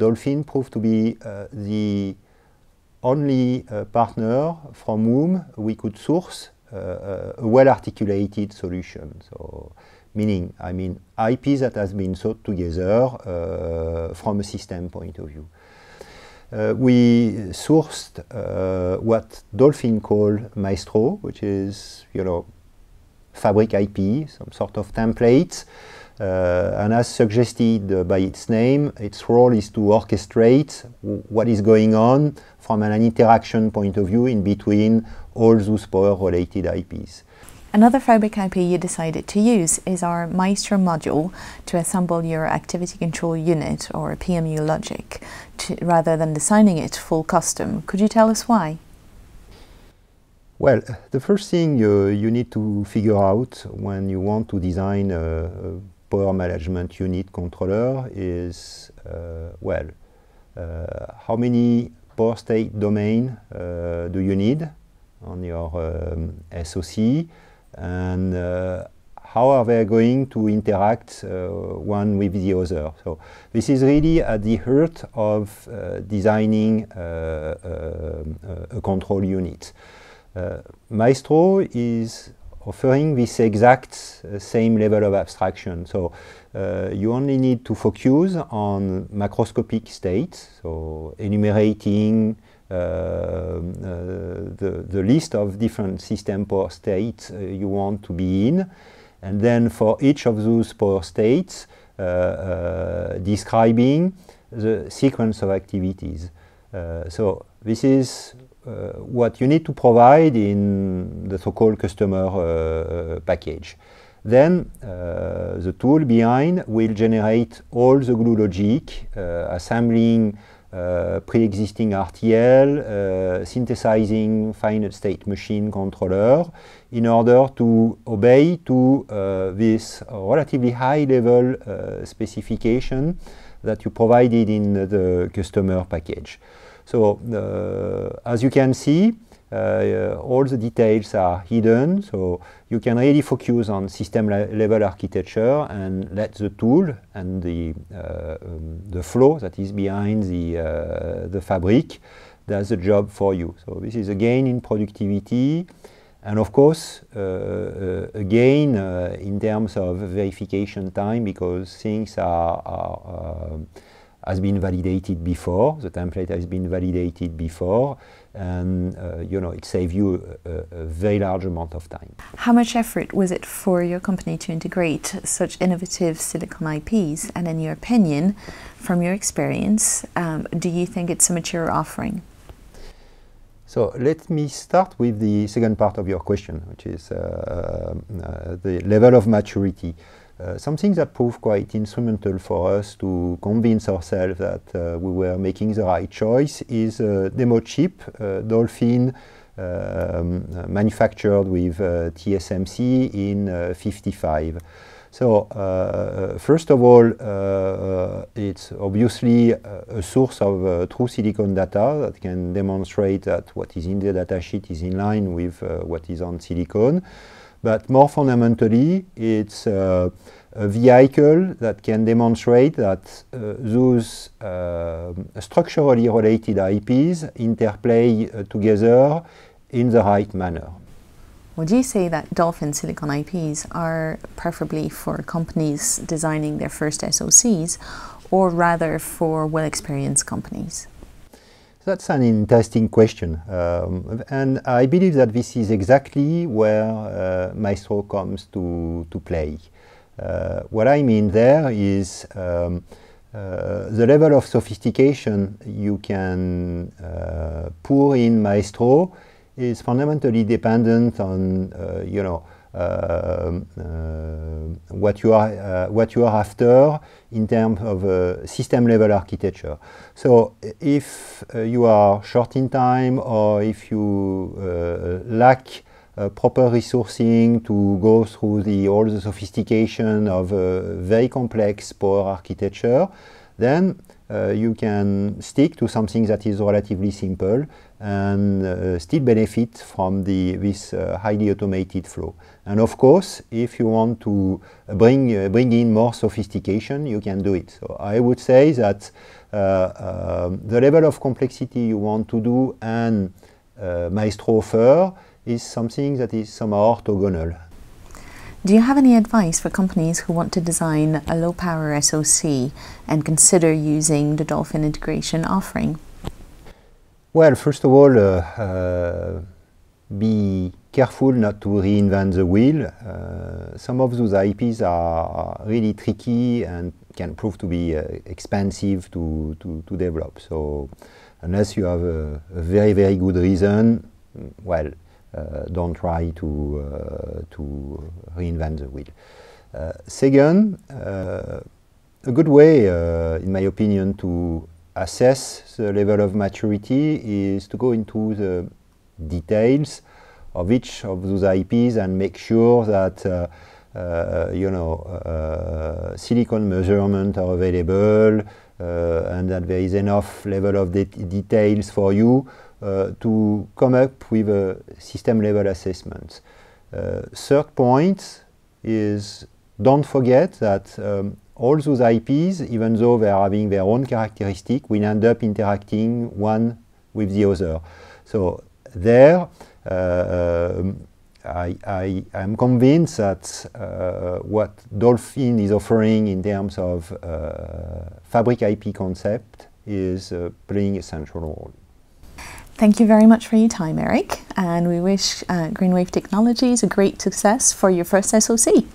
Dolphin proved to be uh, the only uh, partner from whom we could source uh, a well-articulated solution. So meaning, I mean, IP that has been sought together from a system point of view. Uh, we sourced uh, what Dolphin called Maestro, which is, you know, fabric IP, some sort of templates uh, and as suggested by its name, its role is to orchestrate what is going on from an interaction point of view in between all those power-related IPs. Another fabric IP you decided to use is our Maestro module to assemble your activity control unit or PMU logic to, rather than designing it full custom. Could you tell us why? Well, the first thing you need to figure out when you want to design a, a power management unit controller is, uh, well, uh, how many power state domain uh, do you need on your um, SOC and how are they going to interact uh, one with the other. So this is really at the heart of uh, designing uh, um, a control unit. Maestro is offering this exact uh, same level of abstraction. So uh, you only need to focus on macroscopic states, so enumerating uh, the, the list of different system power states you want to be in. And then for each of those power states, describing the sequence of activities. so this is uh, what you need to provide in the so-called customer uh, package. Then uh, the tool behind will generate all the glue logic, assembling pre-existing RTL, synthesizing final state machine controller in order to obey to this relatively high level specification that you provided in the customer package. So uh, as you can see, uh, all the details are hidden, so you can really focus on system le level architecture and let the tool and the, uh, um, the flow that is behind the, the fabric does the job for you. So this is again in productivity. And of course, uh, uh, again, uh, in terms of verification time, because things are, are, has been validated before, the template has been validated before, and uh, you know, it saves you a, a, very large amount of time. How much effort was it for your company to integrate such innovative silicon IPs? And in your opinion, from your experience, um, do you think it's a mature offering? So let me start with the second part of your question, which is uh, uh, the level of maturity. Uh, something that proved quite instrumental for us to convince ourselves that uh, we were making the right choice is a uh, demo chip, uh, Dolphin, um, uh, manufactured with TSMC in 55. So uh, uh, first of all, uh, uh it's obviously uh, a source of uh, true silicon data that can demonstrate that what is in the datasheet is in line with what is on silicon. But more fundamentally, it's a vehicle that can demonstrate that those structurally related IPs interplay together in the right manner. Would you say that Dolphin silicon IPs are preferably for companies designing their first SoCs or rather for well experienced companies? That's an interesting question. Um, and I believe that this is exactly where uh, Maestro comes to, to play. Uh, what I mean there is um, uh, the level of sophistication you can uh, pour in Maestro is fundamentally dependent on uh, you know um, uh, what you are uh, what you are after in terms of system level architecture. So uh, if you are short in time or if you lack proper resourcing to go through the, all the sophistication of a very complex power architecture, then uh, you can stick to something that is relatively simple and uh, still benefit from the, this uh, highly automated flow. And of course, if you want to bring, uh, bring in more sophistication, you can do it. So I would say that uh, um, the level of complexity you want to do and uh, Maestro offer is something that is somehow orthogonal. Do you have any advice for companies who want to design a low power SoC and consider using the Dolphin integration offering? Well, first of all, uh, uh, be careful not to reinvent the wheel. Uh, some of those IPs are really tricky and can prove to be uh, expensive to, to, to, develop. So unless you have a, a very, very good reason, well, uh, don't try to, uh, to reinvent the wheel. second, a good way, in my opinion, to assess the level of maturity is to go into the details of each of those IPs and make sure that uh, uh, you know uh, silicon measurements are available uh, and that there is enough level of de details for you uh, to come up with a system level assessment. Uh, third point is don't forget that um, all those IPs, even though they are having their own characteristic, will end up interacting one with the other. So there, uh, um, I, am convinced that uh, what Dolphin is offering in terms of uh, fabric IP concept is uh, playing a central role. Thank you very much for your time, Eric, and we wish uh, Greenwave Technologies a great success for your first SoC.